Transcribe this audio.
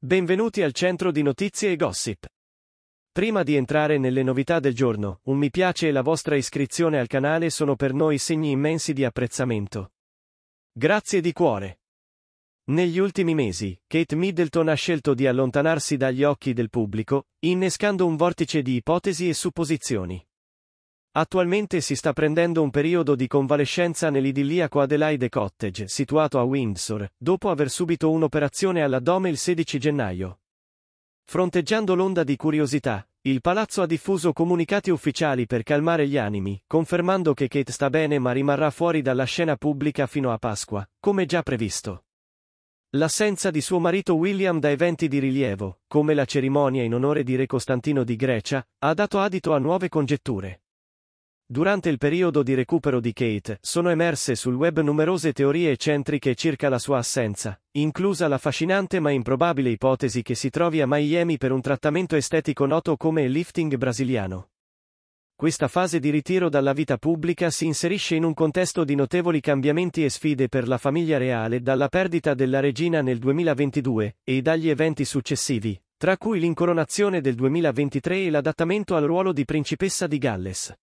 Benvenuti al centro di notizie e gossip. Prima di entrare nelle novità del giorno, un mi piace e la vostra iscrizione al canale sono per noi segni immensi di apprezzamento. Grazie di cuore. Negli ultimi mesi, Kate Middleton ha scelto di allontanarsi dagli occhi del pubblico, innescando un vortice di ipotesi e supposizioni. Attualmente si sta prendendo un periodo di convalescenza nell'idilliaco Adelaide Cottage, situato a Windsor, dopo aver subito un'operazione all'addome il 16 gennaio. Fronteggiando l'onda di curiosità, il palazzo ha diffuso comunicati ufficiali per calmare gli animi, confermando che Kate sta bene ma rimarrà fuori dalla scena pubblica fino a Pasqua, come già previsto. L'assenza di suo marito William da eventi di rilievo, come la cerimonia in onore di Re Costantino di Grecia, ha dato adito a nuove congetture. Durante il periodo di recupero di Kate, sono emerse sul web numerose teorie eccentriche circa la sua assenza, inclusa la fascinante ma improbabile ipotesi che si trovi a Miami per un trattamento estetico noto come il lifting brasiliano. Questa fase di ritiro dalla vita pubblica si inserisce in un contesto di notevoli cambiamenti e sfide per la famiglia reale dalla perdita della regina nel 2022 e dagli eventi successivi, tra cui l'incoronazione del 2023 e l'adattamento al ruolo di principessa di Galles.